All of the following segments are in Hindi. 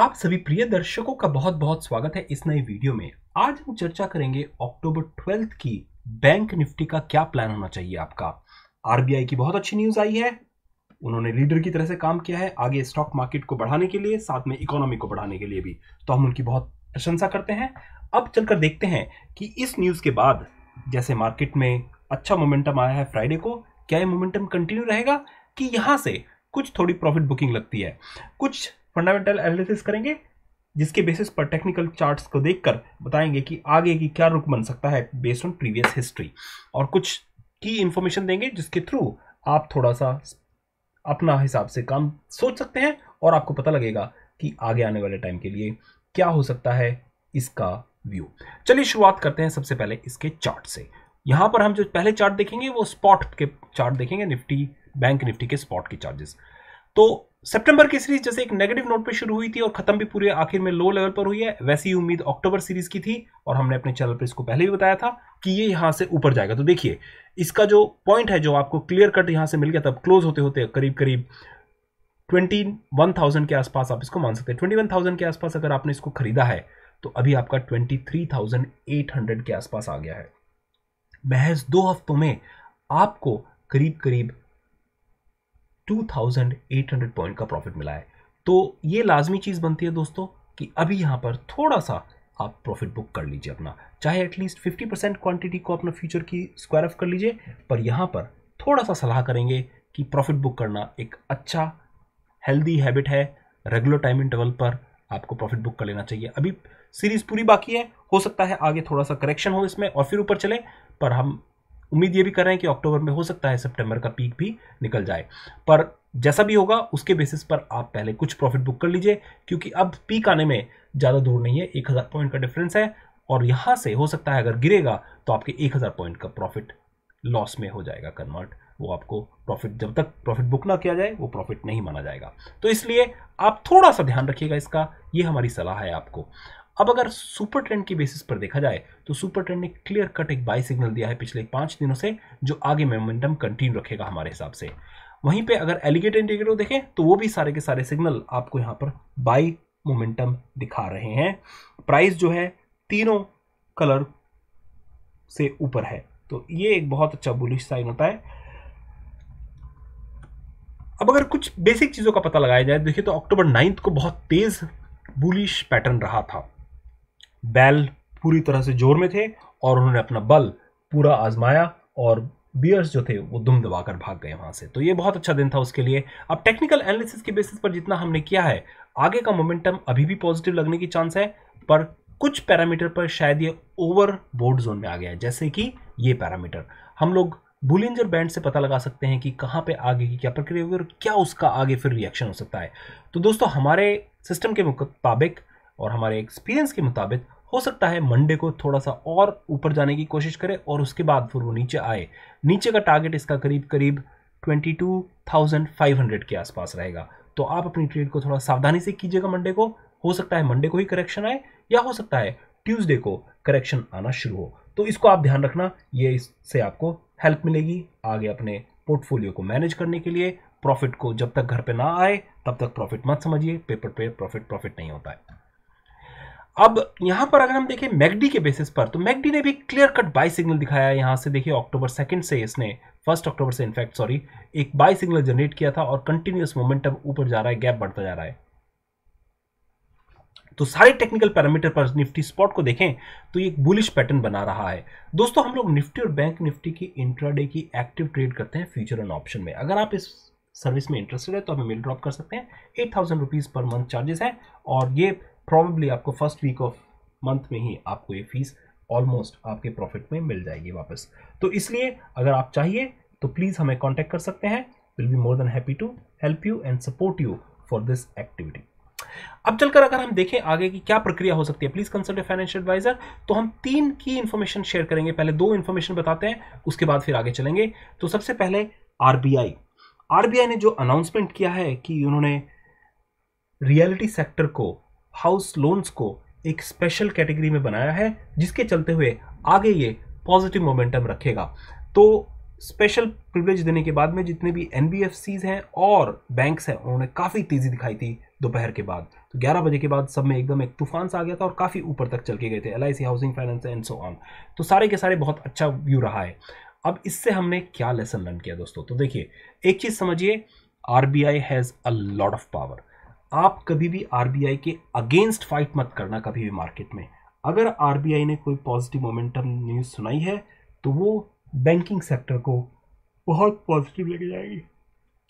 आप सभी प्रिय दर्शकों का बहुत बहुत स्वागत है इस नए वीडियो में आज हम चर्चा करेंगे अक्टूबर ट्वेल्थ की बैंक निफ्टी का क्या प्लान होना चाहिए आपका आरबीआई की बहुत अच्छी न्यूज आई है उन्होंने लीडर की तरह से काम किया है आगे स्टॉक मार्केट को बढ़ाने के लिए साथ में इकोनॉमी को बढ़ाने के लिए भी तो हम उनकी बहुत प्रशंसा करते हैं अब चलकर देखते हैं कि इस न्यूज के बाद जैसे मार्केट में अच्छा मोमेंटम आया है फ्राइडे को क्या ये मोमेंटम कंटिन्यू रहेगा कि यहाँ से कुछ थोड़ी प्रॉफिट बुकिंग लगती है कुछ फंडामेंटल एनालिसिस करेंगे जिसके बेसिस पर टेक्निकल चार्ट्स को देखकर बताएंगे कि आगे की क्या रुख बन सकता है बेस्ड ऑन प्रीवियस हिस्ट्री और कुछ की इंफॉर्मेशन देंगे जिसके थ्रू आप थोड़ा सा अपना हिसाब से काम सोच सकते हैं और आपको पता लगेगा कि आगे आने वाले टाइम के लिए क्या हो सकता है इसका व्यू चलिए शुरुआत करते हैं सबसे पहले इसके चार्ट से यहाँ पर हम जो पहले चार्ट देखेंगे वो स्पॉट के चार्ट देखेंगे निफ्टी बैंक निफ्टी के स्पॉट के चार्जेस तो सितंबर की सीरीज जैसे एक नेगेटिव नोट पे शुरू हुई थी और खत्म भी पूरे आखिर में लो लेवल पर हुई है वैसी उम्मीद अक्टूबर सीरीज की थी और हमने अपने चैनल पर इसको पहले भी बताया था कि ये यहां से ऊपर जाएगा तो देखिए इसका जो पॉइंट है जो आपको क्लियर कट यहां से मिल गया तब क्लोज होते होते करीब करीब ट्वेंटी वन थाउजेंड के आसपास आप इसको मान सकते हैं ट्वेंटी वन थाउजेंड के आसपास अगर आपने इसको खरीदा है तो अभी आपका twenty three thousand eight hundred के आसपास आ गया है महज दो हफ्तों में आपको करीब करीब 2,800 पॉइंट का प्रॉफिट मिला है तो ये लाजमी चीज़ बनती है दोस्तों कि अभी यहाँ पर थोड़ा सा आप प्रॉफिट बुक कर लीजिए अपना चाहे एटलीस्ट 50 परसेंट क्वान्टिटी को अपना फ्यूचर की स्क्वायर ऑफ कर लीजिए पर यहाँ पर थोड़ा सा सलाह करेंगे कि प्रॉफिट बुक करना एक अच्छा हेल्दी हैबिट है रेगुलर टाइम इंटरवल पर आपको प्रॉफिट बुक कर लेना चाहिए अभी सीरीज़ पूरी बाकी है हो सकता है आगे थोड़ा सा करेक्शन हो इसमें और फिर ऊपर चले पर हम उम्मीद ये भी कर रहे हैं कि अक्टूबर में हो सकता है सितंबर का पीक भी निकल जाए पर जैसा भी होगा उसके बेसिस पर आप पहले कुछ प्रॉफिट बुक कर लीजिए क्योंकि अब पीक आने में ज़्यादा दूर नहीं है एक हज़ार पॉइंट का डिफरेंस है और यहाँ से हो सकता है अगर गिरेगा तो आपके एक हज़ार पॉइंट का प्रॉफिट लॉस में हो जाएगा कन्वर्ट वो आपको प्रॉफिट जब तक प्रॉफिट बुक ना किया जाए वो प्रॉफिट नहीं माना जाएगा तो इसलिए आप थोड़ा सा ध्यान रखिएगा इसका ये हमारी सलाह है आपको अब अगर सुपर ट्रेंड की बेसिस पर देखा जाए तो सुपर ट्रेंड ने क्लियर कट एक बाई सिग्नल दिया है पिछले पांच दिनों से जो आगे मोमेंटम कंटिन्यू रखेगा हमारे हिसाब से वहीं पे अगर एलिगेट इंडिकेटर देखें तो वो भी सारे के सारे सिग्नल आपको यहाँ पर बाई मोमेंटम दिखा रहे हैं प्राइस जो है तीनों कलर से ऊपर है तो ये एक बहुत अच्छा बुलिश साइन होता है अब अगर कुछ बेसिक चीज़ों का पता लगाया जाए देखिए तो अक्टूबर नाइन्थ को बहुत तेज़ बुलिश पैटर्न रहा था बैल पूरी तरह से जोर में थे और उन्होंने अपना बल पूरा आजमाया और बियर्स जो थे वो दुम दबाकर भाग गए वहाँ से तो ये बहुत अच्छा दिन था उसके लिए अब टेक्निकल एनालिसिस के बेसिस पर जितना हमने किया है आगे का मोमेंटम अभी भी पॉजिटिव लगने की चांस है पर कुछ पैरामीटर पर शायद ये ओवर बोर्ड जोन में आ गया है जैसे कि ये पैरामीटर हम लोग बुलिंजर बैंड से पता लगा सकते हैं कि कहाँ पे आगे की क्या प्रक्रिया हुई और क्या उसका आगे फिर रिएक्शन हो सकता है तो दोस्तों हमारे सिस्टम के मुताबिक और हमारे एक्सपीरियंस के मुताबिक हो सकता है मंडे को थोड़ा सा और ऊपर जाने की कोशिश करे और उसके बाद फिर वो नीचे आए नीचे का टारगेट इसका करीब करीब 22,500 के आसपास रहेगा तो आप अपनी ट्रेड को थोड़ा सावधानी से कीजिएगा मंडे को हो सकता है मंडे को ही करेक्शन आए या हो सकता है ट्यूज़डे को करेक्शन आना शुरू हो तो इसको आप ध्यान रखना ये इससे आपको हेल्प मिलेगी आगे अपने पोर्टफोलियो को मैनेज करने के लिए प्रॉफिट को जब तक घर पे ना आए तब तक प्रॉफिट मत समझिए पेपर पे प्रॉफिट प्रॉफिट नहीं होता है अब यहां पर अगर हम देखें मैगडी के बेसिस पर तो मैगडी ने भी क्लियर कट बाई सिग्नल दिखाया यहां से देखिए अक्टूबर सेकंड से इसने फर्स्ट अक्टूबर से इनफैक्ट सॉरी एक बाई सिग्नल जनरेट किया था और कंटिन्यूस मोमेंटम ऊपर जा रहा है गैप बढ़ता जा रहा है तो सारे टेक्निकल पैरामीटर पर निफ्टी स्पॉट को देखें तो ये एक बुलिश पैटर्न बना रहा है दोस्तों हम लोग निफ्टी और बैंक निफ्टी की इंट्राडे की एक्टिव ट्रेड करते हैं फ्यूचर एंड ऑप्शन में अगर आप इस सर्विस में इंटरेस्टेड है तो हमें मेल ड्रॉप कर सकते हैं eight thousand rupees per month charges है और ये प्रॉबेबली आपको फर्स्ट वीक ऑफ मंथ में ही आपको ये फीस ऑलमोस्ट आपके प्रॉफिट में मिल जाएगी वापस तो इसलिए अगर आप चाहिए तो प्लीज़ हमें कॉन्टैक्ट कर सकते हैं will be more than happy to help you and support you for this activity अब चलकर अगर हम देखें आगे की क्या प्रक्रिया हो सकती है प्लीज कंसल्ट फाइनेंशियल एडवाइजर तो हम तीन की इंफॉर्मेशन शेयर करेंगे पहले दो इंफॉर्मेशन बताते हैं उसके बाद फिर आगे चलेंगे तो सबसे पहले आरबीआई आरबीआई ने जो अनाउंसमेंट किया है कि उन्होंने रियलिटी सेक्टर को हाउस लोन्स को एक स्पेशल कैटेगरी में बनाया है जिसके चलते हुए आगे ये पॉजिटिव मोमेंटम रखेगा तो स्पेशल प्रिविलेज देने के बाद में जितने भी एन हैं और बैंक्स हैं उन्होंने काफ़ी तेज़ी दिखाई थी दोपहर के बाद तो 11 बजे के बाद सब में एकदम एक तूफान सा आ गया था और काफ़ी ऊपर तक चल के गए थे L housing finance and so on तो सारे के सारे बहुत अच्छा व्यू रहा है अब इससे हमने क्या लेसन लर्न किया दोस्तों तो देखिए एक चीज़ समझिए R B I has a lot of power आप कभी भी आरबीआई के अगेंस्ट फाइट मत करना कभी भी मार्केट में अगर आरबीआई ने कोई पॉजिटिव मोमेंटम न्यूज़ सुनाई है तो वो बैंकिंग सेक्टर को बहुत पॉजिटिव लेके जाएगी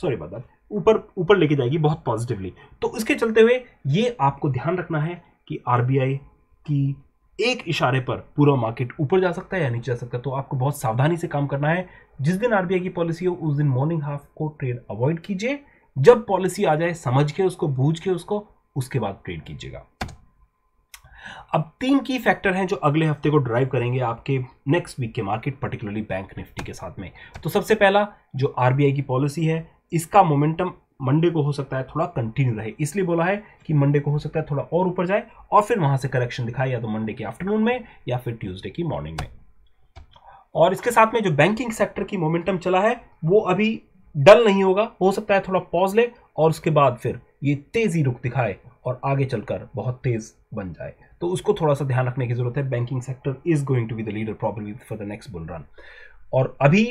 सॉरी बदल ऊपर ऊपर लेके जाएगी बहुत पॉजिटिवली तो इसके चलते हुए ये आपको ध्यान रखना है कि आर की एक इशारे पर पूरा मार्केट ऊपर जा सकता है या नीचे जा सकता है तो आपको बहुत सावधानी से काम करना है जिस दिन आर की पॉलिसी हो उस दिन मॉर्निंग हाफ को ट्रेड अवॉइड कीजिए जब पॉलिसी आ जाए समझ के उसको बूझ के उसको उसके बाद ट्रेड कीजिएगा अब तीन की फैक्टर हैं जो अगले हफ्ते को ड्राइव करेंगे आपके नेक्स्ट वीक के मार्केट पर्टिकुलरली बैंक निफ्टी के साथ में तो सबसे पहला जो आरबीआई की पॉलिसी है इसका मोमेंटम मंडे को हो सकता है थोड़ा कंटिन्यू रहे इसलिए बोला है कि मंडे को हो सकता है थोड़ा और ऊपर जाए और फिर वहां से करेक्शन दिखाए या तो मंडे के आफ्टरनून में या फिर ट्यूजडे की मॉर्निंग में और इसके साथ में जो बैंकिंग सेक्टर की मोमेंटम चला है वो अभी डल नहीं होगा हो सकता है थोड़ा पॉज ले और उसके बाद फिर ये तेजी रुख दिखाए और आगे चलकर बहुत तेज बन जाए तो उसको थोड़ा सा ध्यान रखने की जरूरत है banking sector is going to be the leader problem for the next bull run और अभी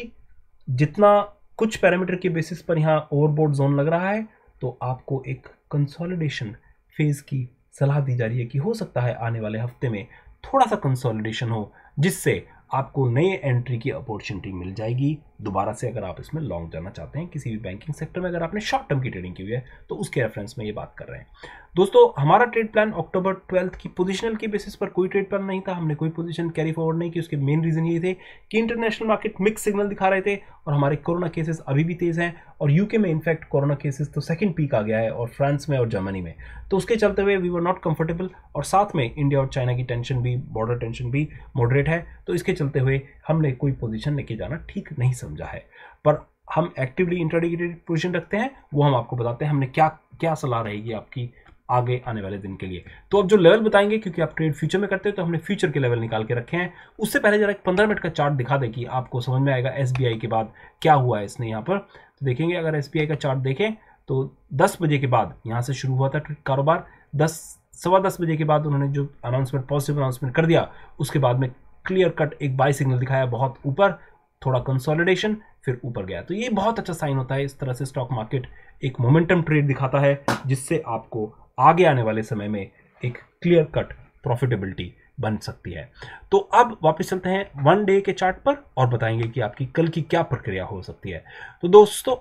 जितना कुछ पैरामीटर के बेसिस पर यहाँ ओवरबोर्ड जोन लग रहा है तो आपको एक कंसोलिडेशन फेज की सलाह दी जा रही है कि हो सकता है आने वाले हफ्ते में थोड़ा सा कंसोलिडेशन हो जिससे आपको नए एंट्री की अपॉर्चुनिटी मिल जाएगी दोबारा से अगर आप इसमें लॉन्ग जाना चाहते हैं किसी भी बैंकिंग सेक्टर में अगर आपने शॉर्ट टर्म की ट्रेडिंग की हुई है तो उसके रेफरेंस में ये बात कर रहे हैं दोस्तों हमारा ट्रेड प्लान अक्टूबर ट्वेल्थ की पोजिशनल के बेसिस पर कोई ट्रेड प्लान नहीं था हमने कोई पोजिशन कैरी फॉरवर्ड नहीं की उसके मेन रीजन ये थे कि इंटरनेशनल मार्केट मिक्स सिग्नल दिखा रहे थे और हमारे कोरोना केसेस अभी भी तेज़ हैं और यूके में इनफैक्ट कोरोना केसेस तो सेकंड पीक आ गया है और फ्रांस में और जर्मनी में तो उसके चलते हुए वी वर नॉट कंफर्टेबल और साथ में इंडिया और चाइना की टेंशन भी बॉर्डर टेंशन भी मॉडरेट है तो इसके चलते हुए हमने कोई पोजिशन लेके जाना ठीक नहीं समझा है पर हम एक्टिवली इंटरडिकेटेड पोजिशन रखते हैं वो हम आपको बताते हैं हमने क्या क्या सलाह रहेगी आपकी आगे आने वाले दिन के लिए तो अब जो लेवल बताएंगे क्योंकि आप ट्रेड फ्यूचर में करते हो तो हमने फ्यूचर के लेवल निकाल के रखे हैं उससे पहले जरा एक पंद्रह मिनट का चार्ट दिखा दें कि आपको समझ में आएगा एस के बाद क्या हुआ है इसने यहाँ पर तो देखेंगे अगर एस का चार्ट देखें तो दस बजे के बाद यहाँ से शुरू हुआ था कारोबार दस सवा दस बजे के बाद उन्होंने जो अनाउंसमेंट पॉजिटिव अनाउंसमेंट कर दिया उसके बाद में क्लियर कट एक बाई सिग्नल दिखाया बहुत ऊपर थोड़ा कंसोलिडेशन फिर ऊपर गया तो ये बहुत अच्छा साइन होता है इस तरह से स्टॉक मार्केट एक मोमेंटम ट्रेड दिखाता है जिससे आपको आगे आने वाले समय में एक क्लियर कट प्रॉफिटेबिलिटी बन सकती है तो अब वापस चलते हैं वन डे के चार्ट पर और बताएंगे कि आपकी कल की क्या प्रक्रिया हो सकती है तो दोस्तों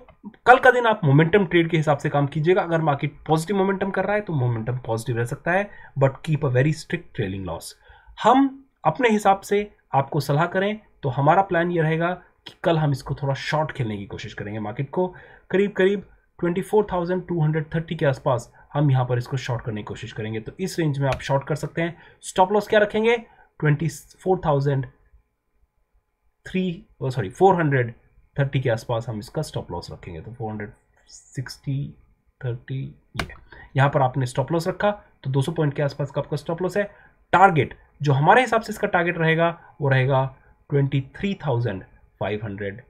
कल का दिन आप मोमेंटम ट्रेड के हिसाब से काम कीजिएगा अगर मार्केट पॉजिटिव मोमेंटम कर रहा है तो मोमेंटम पॉजिटिव रह सकता है but keep a very strict trailing loss हम अपने हिसाब से आपको सलाह करें तो हमारा प्लान ये रहेगा कि कल हम इसको थोड़ा शॉर्ट खेलने की कोशिश करेंगे मार्केट को करीब करीब 24,230 के आसपास हम यहाँ पर इसको शॉर्ट करने की कोशिश करेंगे तो इस रेंज में आप शॉर्ट कर सकते हैं स्टॉप लॉस क्या रखेंगे twenty four thousand three sorry four hundred thirty के आसपास हम इसका स्टॉप लॉस रखेंगे तो फोर हंड्रेड सिक्सटी थर्टी ये यहाँ पर आपने स्टॉप लॉस रखा तो दो सौ पॉइंट के आसपास का आपका स्टॉप लॉस है टारगेट जो हमारे हिसाब से इसका टारगेट रहेगा वो रहेगा twenty three thousand five hundred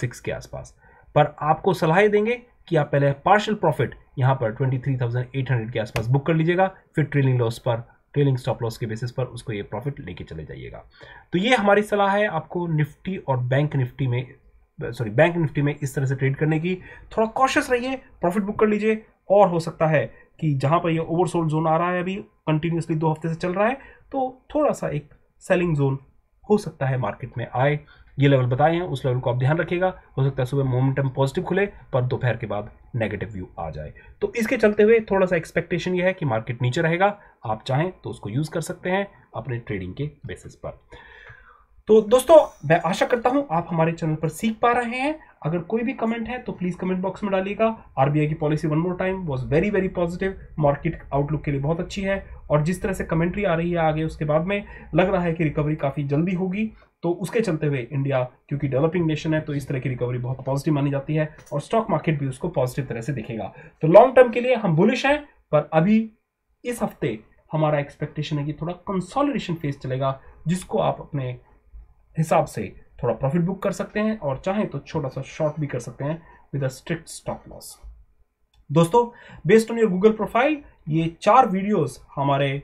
six के आसपास पर आपको सलाह देंगे कि आप पहले पार्शल प्रॉफिट यहाँ पर 23,800 के आसपास बुक कर लीजिएगा फिर ट्रेलिंग लॉस पर ट्रेलिंग स्टॉप लॉस के बेसिस पर उसको ये प्रॉफिट लेके चले जाइएगा तो ये हमारी सलाह है आपको निफ्टी और बैंक निफ्टी में सॉरी बैंक निफ्टी में इस तरह से ट्रेड करने की थोड़ा कॉशियस रहिए प्रॉफिट बुक कर लीजिए और हो सकता है कि जहाँ पर ये ओवरसोल्ड जोन आ रहा है अभी कंटिन्यूसली दो हफ्ते से चल रहा है तो थोड़ा सा एक सेलिंग जोन हो सकता है मार्केट में आए ये लेवल बताए हैं उस लेवल को आप ध्यान रखिएगा हो सकता है सुबह मोमेंटम पॉजिटिव खुले पर दोपहर के बाद नेगेटिव व्यू आ जाए तो इसके चलते हुए थोड़ा सा एक्सपेक्टेशन ये है कि मार्केट नीचे रहेगा आप चाहें तो उसको यूज़ कर सकते हैं अपने ट्रेडिंग के बेसिस पर तो दोस्तों मैं आशा करता हूं आप हमारे चैनल पर सीख पा रहे हैं अगर कोई भी कमेंट है तो प्लीज कमेंट बॉक्स में डालिएगा आरबीआई की policy one more time was very very positive market outlook के लिए बहुत अच्छी है और जिस तरह से कमेंट्री आ रही है आगे उसके बाद में लग रहा है कि रिकवरी काफी जल्दी होगी तो उसके चलते हुए इंडिया क्योंकि डेवलपिंग नेशन है तो इस तरह की रिकवरी बहुत पॉजिटिव मानी जाती है और स्टॉक मार्केट भी उसको पॉजिटिव तरह से दिखेगा तो लॉन्ग टर्म के लिए हम बुलिश हैं पर अभी इस हफ्ते हमारा एक्सपेक्टेशन है कि थोड़ा कंसोलिडेशन फेज चलेगा जिसको आप अपने हिसाब से थोड़ा प्रॉफिट बुक कर सकते हैं और चाहें तो छोटा सा शॉर्ट भी कर सकते हैं with a strict stop loss दोस्तों based on your Google profile ये चार वीडियोस हमारे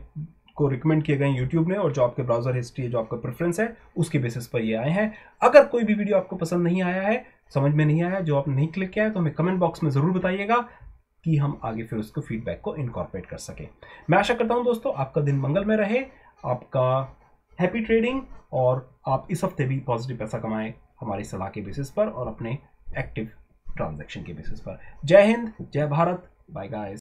को रिकमेंड किए गए यूट्यूब ने और जो आपके ब्राउजर हिस्ट्री है जो आपका प्रेफरेंस है उसके बेसिस पर ये आए हैं अगर कोई भी वीडियो आपको पसंद नहीं आया है समझ में नहीं आया जो आपने नहीं क्लिक किया है तो हमें कमेंट बॉक्स में ज़रूर बताइएगा कि हम आगे फिर उसको फीडबैक को इनकॉर्पोरेट कर सकें मैं आशा करता हूँ दोस्तों आपका दिन मंगल में रहे आपका हैप्पी ट्रेडिंग और आप इस हफ्ते भी पॉजिटिव पैसा कमाएं हमारी सलाह के बेसिस पर और अपने एक्टिव ट्रांजैक्शन के बेसिस पर जय हिंद जय भारत बाय गाइस